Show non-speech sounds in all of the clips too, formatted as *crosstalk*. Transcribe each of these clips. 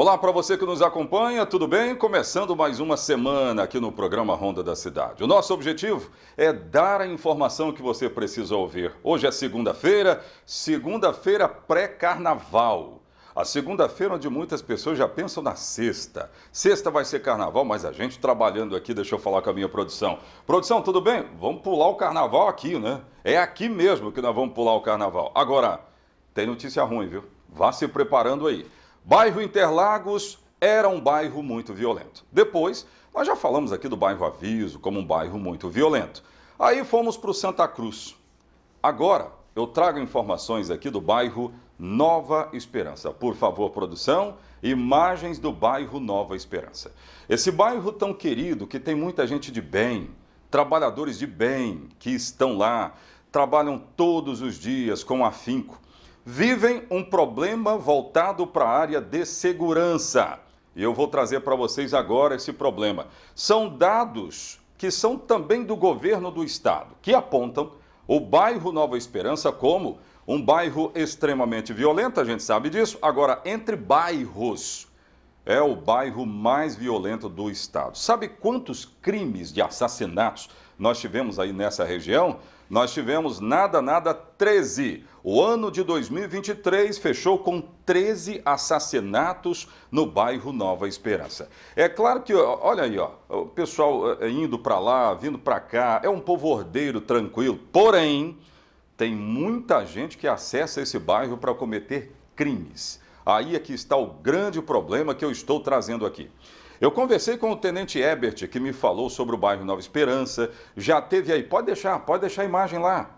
Olá para você que nos acompanha, tudo bem? Começando mais uma semana aqui no programa Ronda da Cidade. O nosso objetivo é dar a informação que você precisa ouvir. Hoje é segunda-feira, segunda-feira pré-carnaval. A segunda-feira onde muitas pessoas já pensam na sexta. Sexta vai ser carnaval, mas a gente trabalhando aqui, deixa eu falar com a minha produção. Produção, tudo bem? Vamos pular o carnaval aqui, né? É aqui mesmo que nós vamos pular o carnaval. Agora, tem notícia ruim, viu? Vá se preparando aí. Bairro Interlagos era um bairro muito violento. Depois, nós já falamos aqui do bairro Aviso como um bairro muito violento. Aí fomos para o Santa Cruz. Agora, eu trago informações aqui do bairro Nova Esperança. Por favor, produção, imagens do bairro Nova Esperança. Esse bairro tão querido que tem muita gente de bem, trabalhadores de bem que estão lá, trabalham todos os dias com afinco vivem um problema voltado para a área de segurança. E eu vou trazer para vocês agora esse problema. São dados que são também do governo do estado, que apontam o bairro Nova Esperança como um bairro extremamente violento, a gente sabe disso. Agora, entre bairros, é o bairro mais violento do estado. Sabe quantos crimes de assassinatos nós tivemos aí nessa região, nós tivemos nada, nada 13. O ano de 2023 fechou com 13 assassinatos no bairro Nova Esperança. É claro que, olha aí, ó, o pessoal eh, eh, indo para lá, vindo para cá, é um povo ordeiro, tranquilo. Porém, tem muita gente que acessa esse bairro para cometer crimes. Aí é que está o grande problema que eu estou trazendo aqui. Eu conversei com o tenente Ebert, que me falou sobre o bairro Nova Esperança. Já teve aí, pode deixar, pode deixar a imagem lá.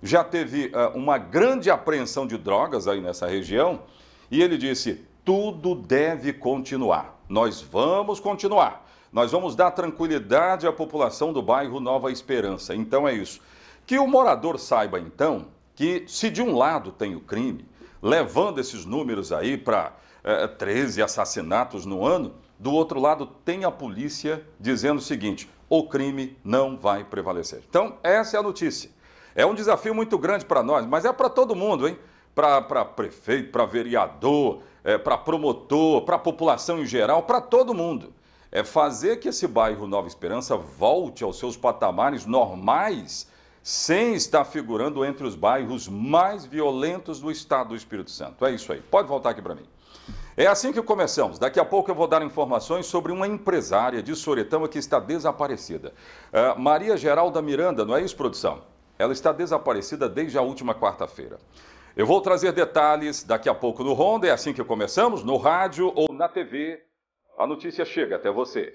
Já teve uh, uma grande apreensão de drogas aí nessa região. E ele disse: tudo deve continuar. Nós vamos continuar. Nós vamos dar tranquilidade à população do bairro Nova Esperança. Então é isso. Que o morador saiba, então, que se de um lado tem o crime, levando esses números aí para é, 13 assassinatos no ano, do outro lado tem a polícia dizendo o seguinte: o crime não vai prevalecer. Então, essa é a notícia. É um desafio muito grande para nós, mas é para todo mundo, hein? Para prefeito, para vereador, é, para promotor, para a população em geral, para todo mundo. É fazer que esse bairro Nova Esperança volte aos seus patamares normais, sem estar figurando entre os bairros mais violentos do estado do Espírito Santo. É isso aí. Pode voltar aqui para mim. É assim que começamos. Daqui a pouco eu vou dar informações sobre uma empresária de Soretama que está desaparecida. Uh, Maria Geralda Miranda, não é isso, produção? Ela está desaparecida desde a última quarta-feira. Eu vou trazer detalhes daqui a pouco no Ronda. É assim que começamos, no rádio ou na TV. A notícia chega até você.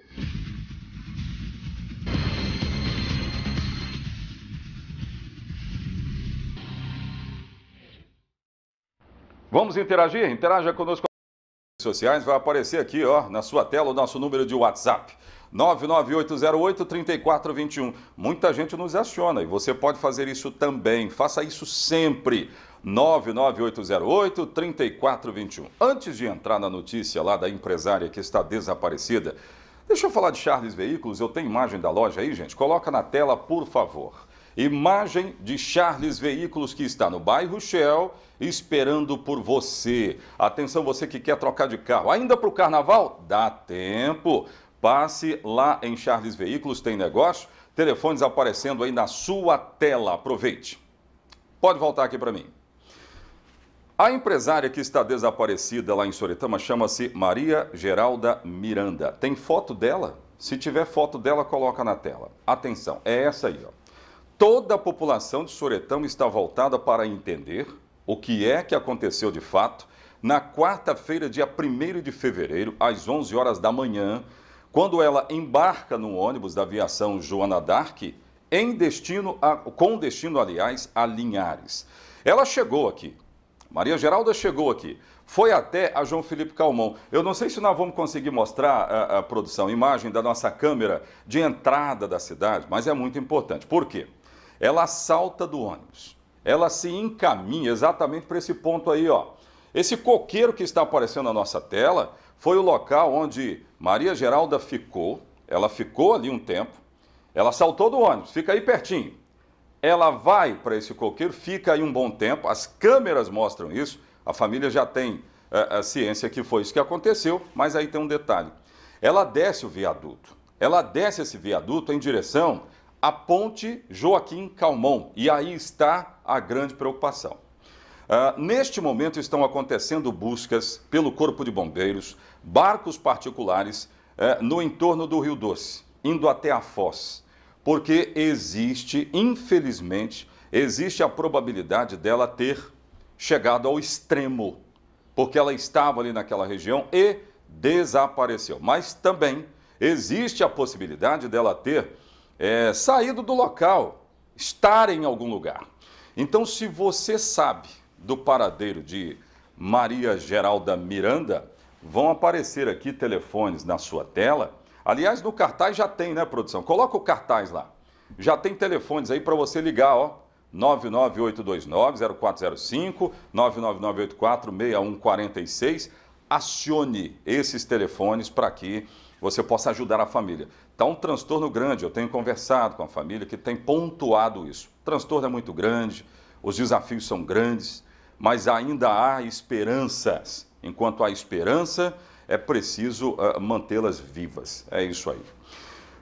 Vamos interagir? Interaja conosco sociais, vai aparecer aqui ó, na sua tela o nosso número de WhatsApp. 99808-3421. Muita gente nos aciona e você pode fazer isso também. Faça isso sempre. 99808-3421. Antes de entrar na notícia lá da empresária que está desaparecida, deixa eu falar de Charles Veículos. Eu tenho imagem da loja aí, gente. Coloca na tela, por favor. Imagem de Charles Veículos que está no bairro Shell esperando por você. Atenção, você que quer trocar de carro. Ainda para o carnaval? Dá tempo. Passe lá em Charles Veículos, tem negócio. Telefones aparecendo aí na sua tela. Aproveite. Pode voltar aqui para mim. A empresária que está desaparecida lá em Soretama chama-se Maria Geralda Miranda. Tem foto dela? Se tiver foto dela, coloca na tela. Atenção, é essa aí, ó. Toda a população de Soretão está voltada para entender o que é que aconteceu de fato na quarta-feira, dia 1 de fevereiro, às 11 horas da manhã, quando ela embarca no ônibus da aviação Joana Dark, em destino a, com destino, aliás, a Linhares. Ela chegou aqui. Maria Geralda chegou aqui. Foi até a João Felipe Calmon. Eu não sei se nós vamos conseguir mostrar a, a produção, a imagem da nossa câmera de entrada da cidade, mas é muito importante. Por quê? ela salta do ônibus. Ela se encaminha exatamente para esse ponto aí, ó. Esse coqueiro que está aparecendo na nossa tela foi o local onde Maria Geralda ficou. Ela ficou ali um tempo. Ela saltou do ônibus, fica aí pertinho. Ela vai para esse coqueiro, fica aí um bom tempo. As câmeras mostram isso. A família já tem a, eh, a eh, ciência que foi isso que aconteceu, mas aí tem um detalhe. Ela desce o viaduto. Ela desce esse viaduto em direção a ponte Joaquim Calmon. E aí está a grande preocupação. Uh, neste momento estão acontecendo buscas pelo Corpo de Bombeiros, barcos particulares uh, no entorno do Rio Doce, indo até a Foz, porque existe, infelizmente, existe a probabilidade dela ter chegado ao extremo, porque ela estava ali naquela região e desapareceu. Mas também existe a possibilidade dela ter é, saído do local, estar em algum lugar. Então, se você sabe do paradeiro de Maria Geralda Miranda, vão aparecer aqui telefones na sua tela. Aliás, no cartaz já tem, né, produção? Coloca o cartaz lá. Já tem telefones aí para você ligar, ó. 99829-0405, 99984-6146. Acione esses telefones para que você possa ajudar a família. Está um transtorno grande, eu tenho conversado com a família que tem pontuado isso. O transtorno é muito grande, os desafios são grandes, mas ainda há esperanças. Enquanto há esperança, é preciso uh, mantê-las vivas. É isso aí.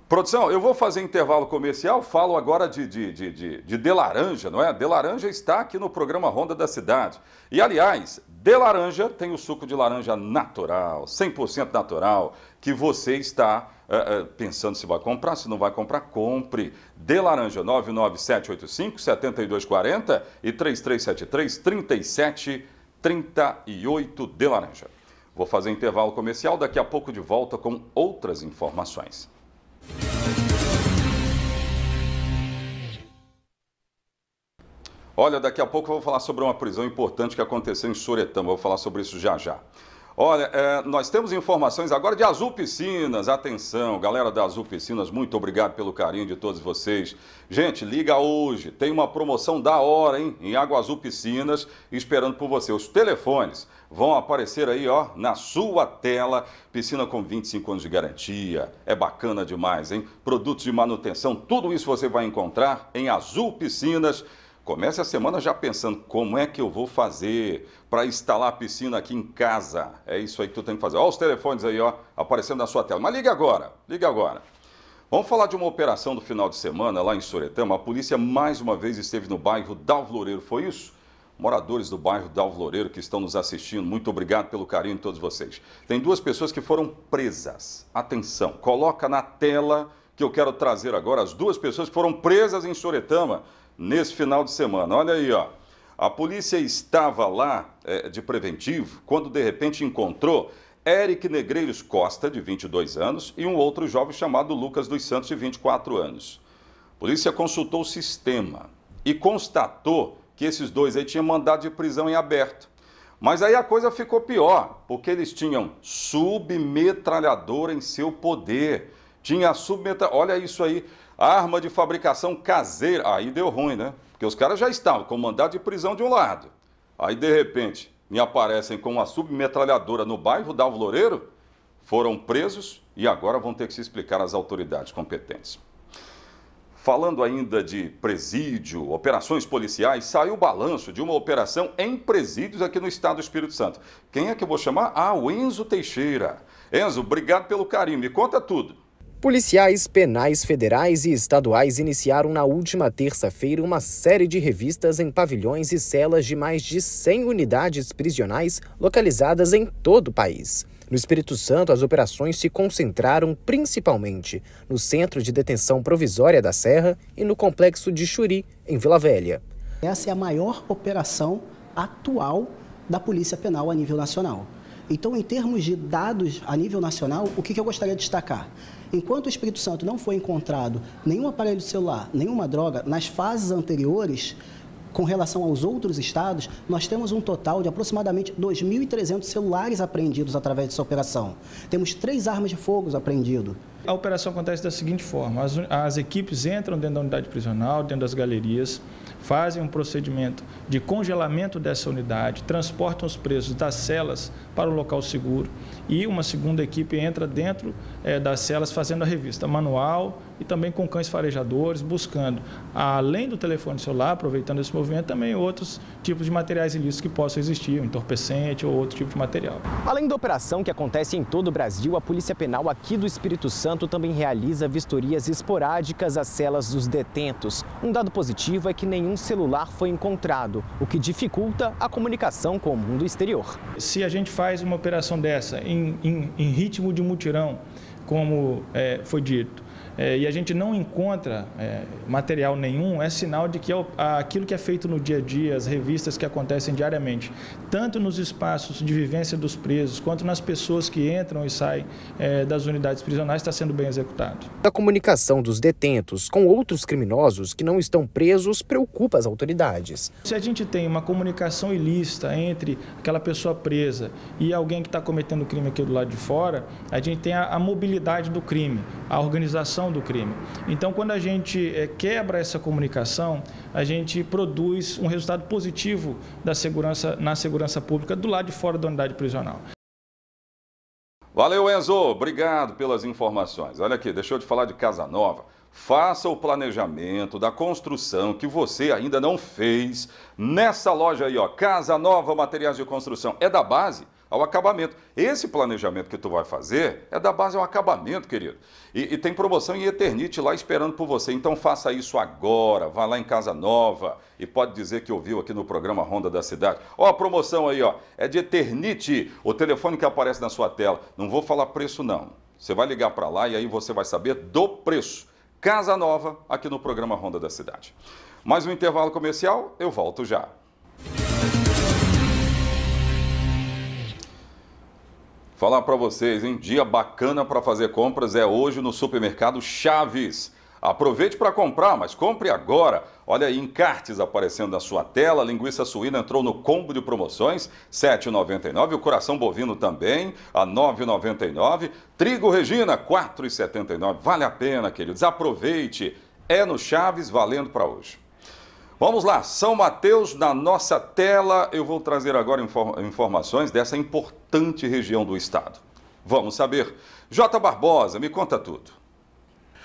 Produção, eu vou fazer intervalo comercial, falo agora de de, de, de, de, Laranja, não é? De Laranja está aqui no programa Ronda da Cidade. E, aliás, de laranja tem o suco de laranja natural, 100% natural, que você está uh, uh, pensando se vai comprar, se não vai comprar, compre. De laranja 99785 7240 e 3373 3738 de laranja. Vou fazer intervalo comercial, daqui a pouco de volta com outras informações. Olha, daqui a pouco eu vou falar sobre uma prisão importante que aconteceu em Soretama. Vou falar sobre isso já já. Olha, é, nós temos informações agora de Azul Piscinas. Atenção, galera da Azul Piscinas, muito obrigado pelo carinho de todos vocês. Gente, liga hoje. Tem uma promoção da hora, hein? Em Água Azul Piscinas, esperando por você. Os telefones vão aparecer aí, ó, na sua tela. Piscina com 25 anos de garantia. É bacana demais, hein? Produtos de manutenção, tudo isso você vai encontrar em Azul Piscinas. Comece a semana já pensando como é que eu vou fazer para instalar a piscina aqui em casa. É isso aí que tu tem que fazer. Olha os telefones aí, ó, aparecendo na sua tela. Mas liga agora, liga agora. Vamos falar de uma operação do final de semana lá em Soretama. A polícia mais uma vez esteve no bairro Dalvloreiro foi isso? Moradores do bairro Dalvloreiro que estão nos assistindo, muito obrigado pelo carinho de todos vocês. Tem duas pessoas que foram presas. Atenção, coloca na tela que eu quero trazer agora as duas pessoas que foram presas em Soretama nesse final de semana. Olha aí, ó. A polícia estava lá é, de preventivo quando de repente encontrou Eric Negreiros Costa, de 22 anos, e um outro jovem chamado Lucas dos Santos, de 24 anos. A polícia consultou o sistema e constatou que esses dois aí tinham mandado de prisão em aberto. Mas aí a coisa ficou pior, porque eles tinham submetralhadora em seu poder. Tinha submetralhadora. Olha isso aí. Arma de fabricação caseira. Aí deu ruim, né? Porque os caras já estavam com mandado de prisão de um lado. Aí, de repente, me aparecem com uma submetralhadora no bairro Dalvo Loureiro. Foram presos e agora vão ter que se explicar às autoridades competentes. Falando ainda de presídio, operações policiais, saiu o balanço de uma operação em presídios aqui no estado do Espírito Santo. Quem é que eu vou chamar? Ah, o Enzo Teixeira. Enzo, obrigado pelo carinho. Me conta tudo. Policiais penais federais e estaduais iniciaram na última terça-feira uma série de revistas em pavilhões e celas de mais de 100 unidades prisionais localizadas em todo o país. No Espírito Santo, as operações se concentraram principalmente no Centro de Detenção Provisória da Serra e no Complexo de Churi, em Vila Velha. Essa é a maior operação atual da Polícia Penal a nível nacional. Então, em termos de dados a nível nacional, o que eu gostaria de destacar? Enquanto o Espírito Santo não foi encontrado nenhum aparelho celular, nenhuma droga, nas fases anteriores, com relação aos outros estados, nós temos um total de aproximadamente 2.300 celulares apreendidos através dessa operação. Temos três armas de fogo apreendidas a operação acontece da seguinte forma: as, as equipes entram dentro da unidade prisional, dentro das galerias, fazem um procedimento de congelamento dessa unidade, transportam os presos das celas para o local seguro e uma segunda equipe entra dentro é, das celas fazendo a revista manual e também com cães farejadores, buscando, além do telefone celular, aproveitando esse movimento, também outros tipos de materiais ilícitos que possam existir, um entorpecente ou outro tipo de material. Além da operação que acontece em todo o Brasil, a Polícia Penal aqui do Espírito Santo também realiza vistorias esporádicas às celas dos detentos. Um dado positivo é que nenhum celular foi encontrado, o que dificulta a comunicação com o mundo exterior. Se a gente faz uma operação dessa em, em, em ritmo de mutirão, como é, foi dito, é, e a gente não encontra é, material nenhum, é sinal de que é aquilo que é feito no dia a dia, as revistas que acontecem diariamente, tanto nos espaços de vivência dos presos, quanto nas pessoas que entram e saem é, das unidades prisionais, está sendo bem executado. A comunicação dos detentos com outros criminosos que não estão presos preocupa as autoridades. Se a gente tem uma comunicação ilícita entre aquela pessoa presa e alguém que está cometendo crime aqui do lado de fora, a gente tem a, a mobilidade do crime, a organização do crime. Então, quando a gente é, quebra essa comunicação, a gente produz um resultado positivo da segurança, na segurança pública do lado de fora da unidade prisional. Valeu, Enzo. Obrigado pelas informações. Olha aqui, deixou de falar de Casa Nova. Faça o planejamento da construção que você ainda não fez nessa loja aí, ó. Casa Nova Materiais de Construção. É da base? ao acabamento. Esse planejamento que tu vai fazer é da base ao acabamento, querido. E, e tem promoção em Eternite lá esperando por você. Então faça isso agora, vá lá em Casa Nova e pode dizer que ouviu aqui no programa Ronda da Cidade. Ó, a promoção aí, ó, é de Eternite, o telefone que aparece na sua tela. Não vou falar preço não. Você vai ligar para lá e aí você vai saber do preço. Casa Nova aqui no programa Ronda da Cidade. Mais um intervalo comercial, eu volto já. Falar para vocês, hein? Dia bacana para fazer compras é hoje no supermercado Chaves. Aproveite para comprar, mas compre agora. Olha aí, encartes aparecendo na sua tela. A linguiça suína entrou no combo de promoções, R$ 7,99. O coração bovino também, a R$ 9,99. Trigo Regina, R$ 4,79. Vale a pena, queridos. Aproveite. É no Chaves, valendo para hoje. Vamos lá, São Mateus na nossa tela. Eu vou trazer agora informações dessa importante região do estado. Vamos saber. J. Barbosa, me conta tudo.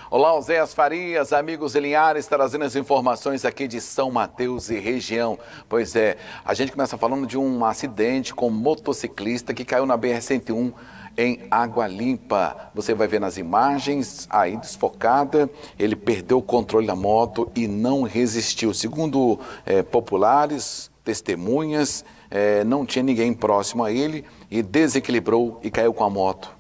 Olá, Oséias Farias, amigos e linhares, trazendo as informações aqui de São Mateus e região. Pois é, a gente começa falando de um acidente com um motociclista que caiu na BR-101 em Água Limpa. Você vai ver nas imagens, aí desfocada, ele perdeu o controle da moto e não resistiu. Segundo é, populares, testemunhas, é, não tinha ninguém próximo a ele e desequilibrou e caiu com a moto.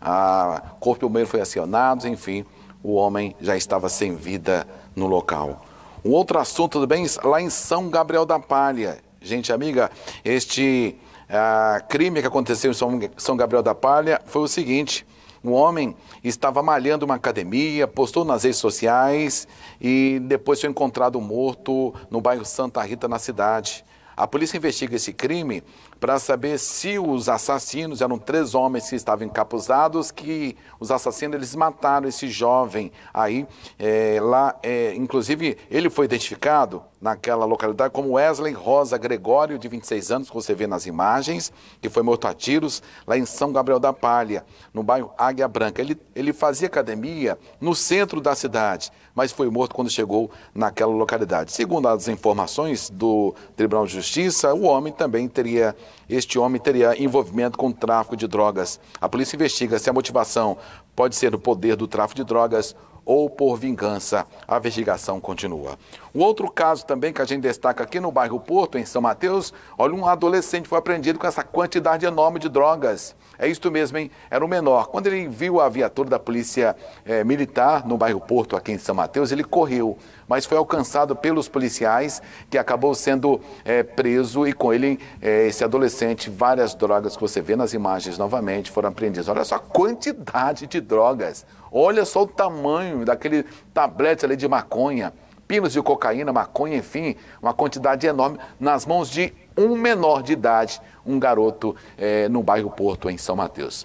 A corpo primeiro foi acionado, enfim, o homem já estava sem vida no local. Um outro assunto, tudo bem? Lá em São Gabriel da Palha. Gente amiga, este a crime que aconteceu em São, São Gabriel da Palha foi o seguinte: um homem estava malhando uma academia, postou nas redes sociais e depois foi encontrado morto no bairro Santa Rita, na cidade. A polícia investiga esse crime para saber se os assassinos eram três homens que estavam encapuzados, que os assassinos eles mataram esse jovem aí é, lá, é, inclusive ele foi identificado naquela localidade como Wesley Rosa Gregório de 26 anos, que você vê nas imagens, que foi morto a tiros lá em São Gabriel da Palha, no bairro Águia Branca. Ele, ele fazia academia no centro da cidade, mas foi morto quando chegou naquela localidade. Segundo as informações do Tribunal de Justiça, o homem também teria este homem teria envolvimento com o tráfico de drogas. A polícia investiga se a motivação pode ser o poder do tráfico de drogas ou por vingança. A investigação continua. O outro caso também que a gente destaca aqui no bairro Porto, em São Mateus, olha, um adolescente foi apreendido com essa quantidade enorme de drogas. É isto mesmo, hein? Era um menor. Quando ele viu a viatura da polícia eh, militar no bairro Porto, aqui em São Mateus, ele correu, mas foi alcançado pelos policiais, que acabou sendo eh, preso e com ele, eh, esse adolescente, várias drogas que você vê nas imagens novamente foram apreendidas. Olha só a quantidade de drogas. Olha só o tamanho daquele tablete ali de maconha pinos de cocaína, maconha, enfim, uma quantidade enorme nas mãos de um menor de idade, um garoto é, no bairro Porto, em São Mateus.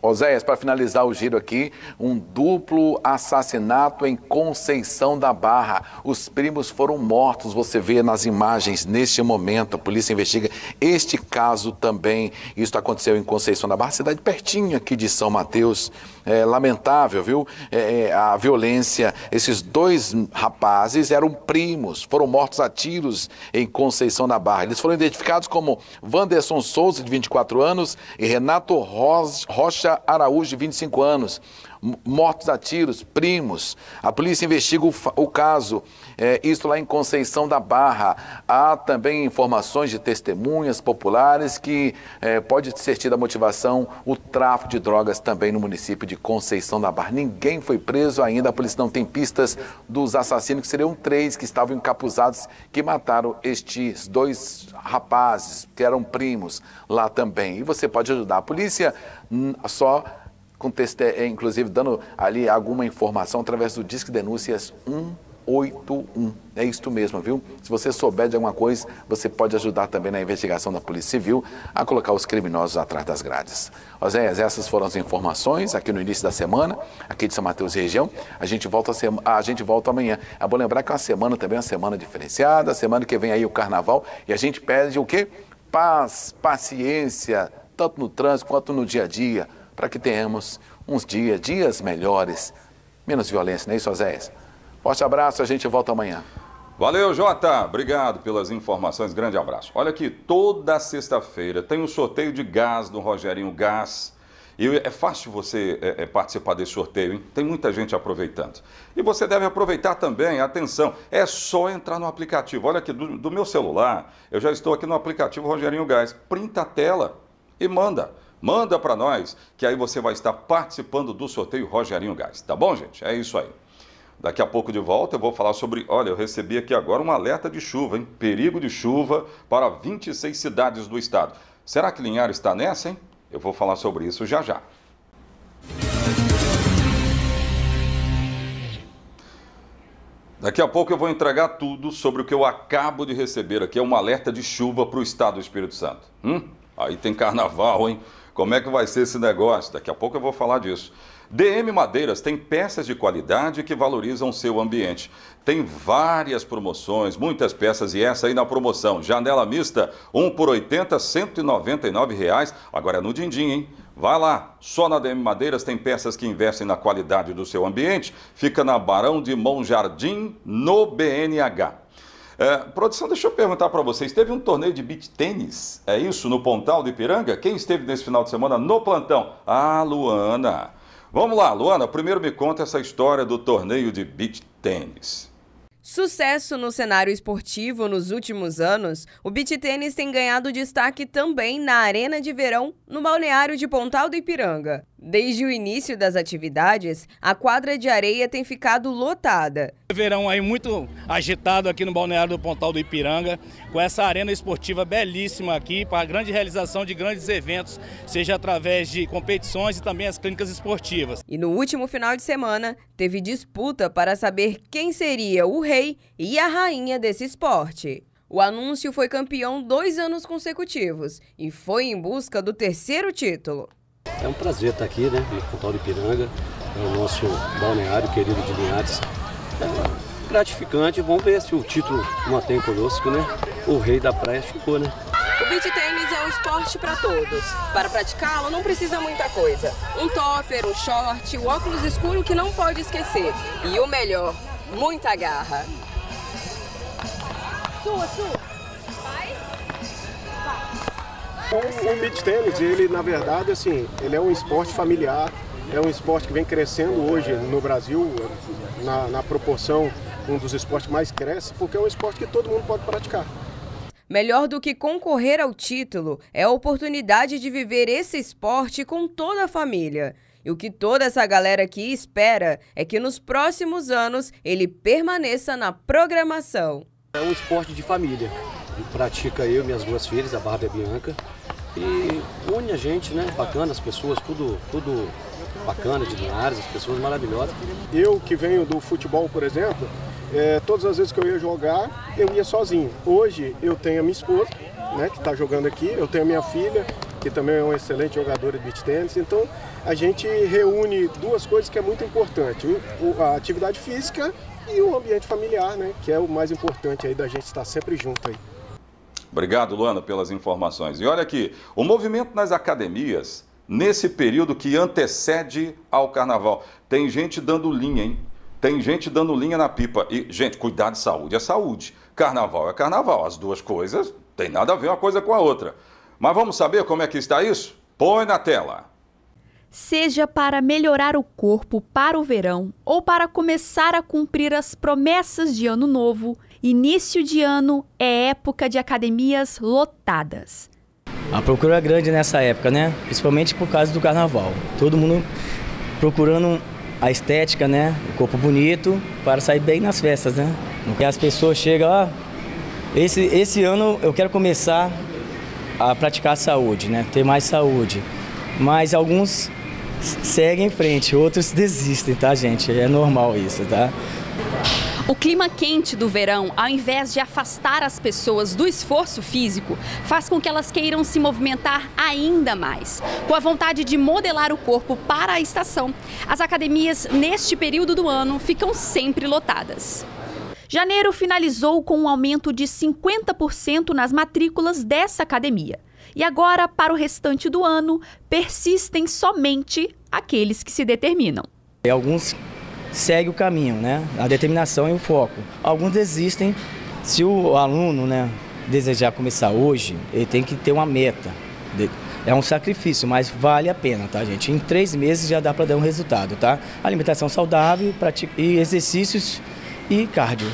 Oséias, para finalizar o giro aqui, um duplo assassinato em Conceição da Barra. Os primos foram mortos, você vê nas imagens neste momento. A polícia investiga este caso também. Isso aconteceu em Conceição da Barra, cidade pertinho aqui de São Mateus. É lamentável, viu? É, é a violência. Esses dois rapazes eram primos, foram mortos a tiros em Conceição da Barra. Eles foram identificados como Vanderson Souza, de 24 anos, e Renato Rocha. Araújo, de 25 anos mortos a tiros, primos. A polícia investiga o, o caso, é, eh, isso lá em Conceição da Barra. Há também informações de testemunhas populares que é, pode ser tida a motivação o tráfico de drogas também no município de Conceição da Barra. Ninguém foi preso ainda, a polícia não tem pistas dos assassinos, que seriam três que estavam encapuzados, que mataram estes dois rapazes, que eram primos lá também. E você pode ajudar a polícia hum, só contexto é, é, inclusive, dando ali alguma informação através do Disque Denúncias 181. É isto mesmo, viu? Se você souber de alguma coisa, você pode ajudar também na investigação da Polícia Civil a colocar os criminosos atrás das grades. Oséias, essas foram as informações aqui no início da semana, aqui de São Mateus e região. A gente volta, a, sema... a gente volta amanhã. É bom lembrar que é uma semana também uma semana diferenciada, semana que vem aí o Carnaval, e a gente pede o quê? Paz, paciência, tanto no trânsito quanto no dia a dia para que tenhamos uns dias, dias melhores, menos violência, não é isso, Osés? Forte abraço, a gente volta amanhã. Valeu, Jota. Obrigado pelas informações. Grande abraço. Olha aqui, toda sexta-feira tem um sorteio de gás do Rogerinho Gás. E é fácil você é, é, participar desse sorteio, hein? Tem muita gente aproveitando. E você deve aproveitar também, atenção, é só entrar no aplicativo. Olha aqui, do, do meu celular, eu já estou aqui no aplicativo Rogerinho Gás. Printa a tela e manda. Manda para nós, que aí você vai estar participando do sorteio Rogerinho Gás. Tá bom, gente? É isso aí. Daqui a pouco de volta eu vou falar sobre. Olha, eu recebi aqui agora um alerta de chuva, hein? Perigo de chuva para 26 cidades do estado. Será que Linhares está nessa, hein? Eu vou falar sobre isso já já. Daqui a pouco eu vou entregar tudo sobre o que eu acabo de receber aqui. É um alerta de chuva para o estado do Espírito Santo. Hum? Aí tem carnaval, hein? Como é que vai ser esse negócio? Daqui a pouco eu vou falar disso. DM Madeiras tem peças de qualidade que valorizam seu ambiente. Tem várias promoções, muitas peças e essa aí na promoção. Janela mista, 1 por 80, 199 reais. Agora é no Dindim, hein? Vai lá, só na DM Madeiras tem peças que investem na qualidade do seu ambiente. Fica na Barão de Jardim, no BNH. É, produção, deixa eu perguntar para vocês: teve um torneio de beach tênis, é isso, no Pontal do Ipiranga? Quem esteve nesse final de semana no plantão? Ah, Luana. Vamos lá, Luana, primeiro me conta essa história do torneio de beach tênis. Sucesso no cenário esportivo nos últimos anos, o beach tênis tem ganhado destaque também na Arena de Verão, no balneário de Pontal do Ipiranga. Desde o início das atividades, a quadra de areia tem ficado lotada. Verão aí muito agitado aqui no Balneário do Pontal do Ipiranga, com essa arena esportiva belíssima aqui para a grande realização de grandes eventos, seja através de competições e também as clínicas esportivas. E no último final de semana, teve disputa para saber quem seria o rei e a rainha desse esporte. O anúncio foi campeão dois anos consecutivos e foi em busca do terceiro título. É um prazer estar aqui, né, no Pontal de Piranga, é o nosso balneário querido de Linhares. É gratificante, vamos ver se o título mantém conosco, né? O rei da praia ficou, né? O beach tênis é um esporte para todos. Para praticá-lo não precisa muita coisa. Um topper, um short, o um óculos escuro que não pode esquecer. E o melhor, muita garra. Sua, sua. O beach tennis, ele na verdade, assim, ele é um esporte familiar, é um esporte que vem crescendo hoje no Brasil, na, na proporção, um dos esportes mais cresce, porque é um esporte que todo mundo pode praticar. Melhor do que concorrer ao título é a oportunidade de viver esse esporte com toda a família. E o que toda essa galera aqui espera é que nos próximos anos ele permaneça na programação. É um esporte de família pratica eu e minhas duas filhas, a Bárbara e a Bianca. E une a gente, né? Bacana, as pessoas, tudo, tudo bacana de Linhares, as pessoas maravilhosas. Eu que venho do futebol, por exemplo, é, todas as vezes que eu ia jogar, eu ia sozinho. Hoje eu tenho a minha esposa, né, que está jogando aqui, eu tenho a minha filha, que também é uma excelente jogadora de beach tennis. Então a gente reúne duas coisas que é muito importante, a atividade física e o ambiente familiar, né, que é o mais importante aí da gente estar sempre junto aí. Obrigado, Luana, pelas informações. E olha aqui, o movimento nas academias, nesse período que antecede ao carnaval, tem gente dando linha, hein? Tem gente dando linha na pipa. E, gente, cuidar de saúde é saúde. Carnaval é carnaval. As duas coisas têm nada a ver uma coisa com a outra. Mas vamos saber como é que está isso? Põe na tela. Seja para melhorar o corpo para o verão ou para começar a cumprir as promessas de ano novo, Início de ano é época de academias lotadas. A procura é grande nessa época, né? Principalmente por causa do carnaval. Todo mundo procurando a estética, né? O corpo bonito para sair bem nas festas, né? E as pessoas chegam, ah, esse, esse ano eu quero começar a praticar a saúde, né? Ter mais saúde. Mas alguns seguem em frente, outros *laughs* desistem, tá, gente? É normal isso, tá? O clima quente do verão, ao invés de afastar as pessoas do esforço físico, faz com que elas queiram se movimentar ainda mais, com a vontade de modelar o corpo para a estação. As academias, neste período do ano, ficam sempre lotadas. Janeiro finalizou com um aumento de 50% nas matrículas dessa academia. E agora, para o restante do ano, persistem somente aqueles que se determinam. Alguns segue o caminho, né? A determinação e o foco. Alguns desistem. Se o aluno, né, desejar começar hoje, ele tem que ter uma meta. É um sacrifício, mas vale a pena, tá, gente? Em três meses já dá para dar um resultado, tá? Alimentação saudável e exercícios e cardio.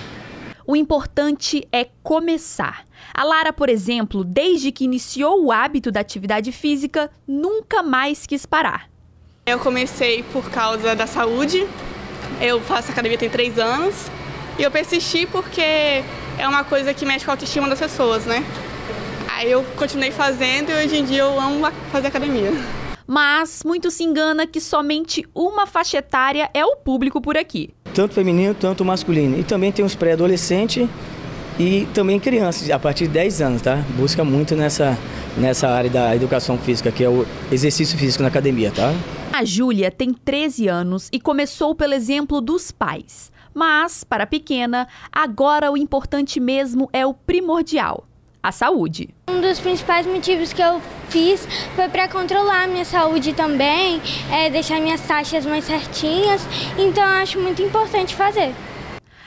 O importante é começar. A Lara, por exemplo, desde que iniciou o hábito da atividade física, nunca mais quis parar. Eu comecei por causa da saúde, eu faço academia tem três anos e eu persisti porque é uma coisa que mexe com a autoestima das pessoas, né? Aí eu continuei fazendo e hoje em dia eu amo fazer academia. Mas muito se engana que somente uma faixa etária é o público por aqui. Tanto feminino, tanto masculino. E também tem os pré-adolescentes e também crianças a partir de 10 anos, tá? Busca muito nessa, nessa área da educação física, que é o exercício físico na academia, tá? A Júlia tem 13 anos e começou pelo exemplo dos pais. Mas, para a pequena, agora o importante mesmo é o primordial, a saúde. Um dos principais motivos que eu fiz foi para controlar a minha saúde também, é, deixar minhas taxas mais certinhas, então acho muito importante fazer.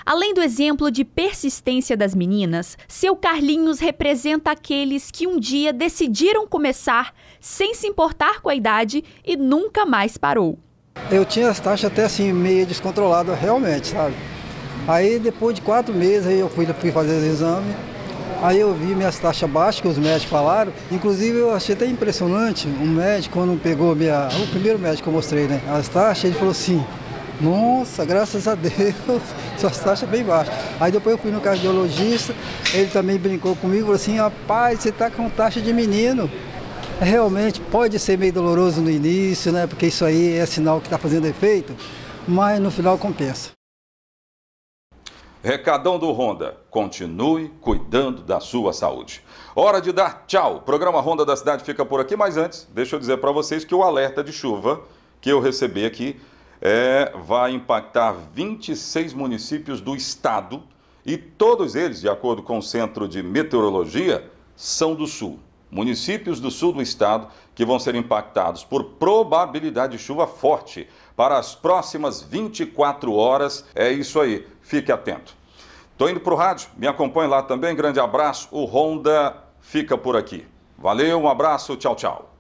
Além do exemplo de persistência das meninas, seu Carlinhos representa aqueles que um dia decidiram começar sem se importar com a idade e nunca mais parou. Eu tinha as taxas até assim, meio descontrolada realmente, sabe? Aí depois de quatro meses eu fui, fui fazer o exame, aí eu vi minhas taxas baixas, que os médicos falaram. Inclusive eu achei até impressionante, um médico quando pegou minha. O primeiro médico que eu mostrei, né? As taxas, ele falou assim, nossa, graças a Deus, *laughs* suas taxas bem baixas. Aí depois eu fui no cardiologista, ele também brincou comigo, falou assim, rapaz, você está com taxa de menino. É, realmente pode ser meio doloroso no início, né? Porque isso aí é sinal que está fazendo efeito, mas no final compensa. Recadão do Honda, continue cuidando da sua saúde. Hora de dar tchau. O programa Honda da Cidade fica por aqui, mas antes, deixa eu dizer para vocês que o alerta de chuva que eu recebi aqui é, vai impactar 26 municípios do estado e todos eles, de acordo com o Centro de Meteorologia, são do sul. Municípios do sul do estado que vão ser impactados por probabilidade de chuva forte para as próximas 24 horas. É isso aí, fique atento. Estou indo para o rádio, me acompanhe lá também. Grande abraço. O Honda fica por aqui. Valeu, um abraço, tchau, tchau.